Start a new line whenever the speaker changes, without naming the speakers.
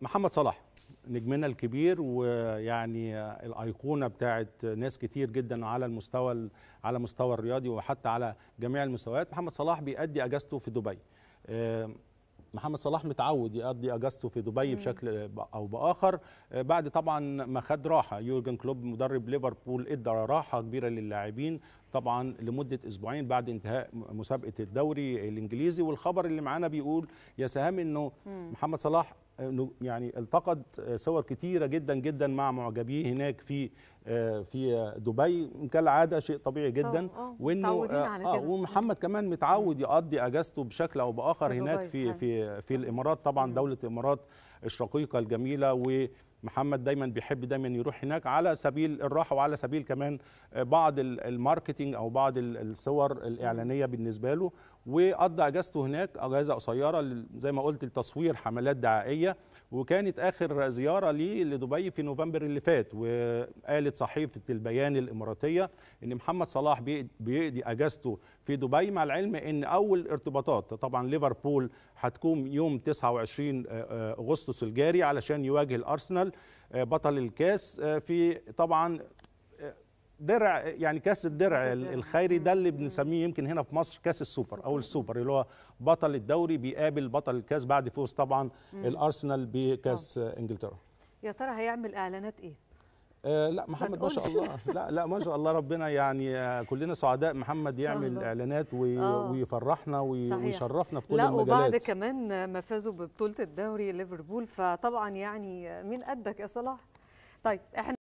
محمد صلاح نجمنا الكبير ويعني الايقونه بتاعت ناس كتير جدا على المستوى على المستوى الرياضي وحتى على جميع المستويات محمد صلاح بيأدي اجازته في دبي محمد صلاح متعود يقضي اجازته في دبي مم. بشكل او باخر آه، بعد طبعا ما خد راحه يورجن كلوب مدرب ليفربول ادى راحه كبيره للاعبين طبعا لمده اسبوعين بعد انتهاء مسابقه الدوري الانجليزي والخبر اللي معانا بيقول يا سهام انه محمد صلاح يعني التقط صور كتيرة جدا جدا مع معجبيه هناك في آه، في دبي كالعادة شيء طبيعي جدا آه، وانه آه, آه، ومحمد كمان متعود يقضي اجازته بشكل او باخر في هناك في في في الامارات طبعا دولة الامارات الشقيقة الجميلة و محمد دايما بيحب دايما يروح هناك على سبيل الراحه وعلى سبيل كمان بعض الماركتينج او بعض الصور الاعلانيه بالنسبه له وقضى اجازته هناك اجازه قصيره زي ما قلت لتصوير حملات دعائيه وكانت اخر زياره لي لدبي في نوفمبر اللي فات وقالت صحيفه البيان الاماراتيه ان محمد صلاح بيقضي اجازته في دبي مع العلم ان اول ارتباطات طبعا ليفربول هتكون يوم 29 آه، آه، اغسطس الجاري علشان يواجه الارسنال آه، بطل الكاس آه، في طبعا آه، درع يعني كاس الدرع الخيري ده اللي بنسميه يمكن هنا في مصر كاس السوبر او السوبر اللي هو بطل الدوري بيقابل بطل الكاس بعد فوز طبعا الارسنال بكاس انجلترا
يا ترى هيعمل اعلانات ايه
آه، لا محمد ما شاء الله لا لا ما شاء الله ربنا يعني آه، كلنا سعداء محمد يعمل اعلانات وي آه. ويفرحنا وي صحيح. ويشرفنا في كل لا المجالات وبعد
كمان ما فازوا ببطوله الدوري ليفربول فطبعا يعني مين قدك يا صلاح طيب احنا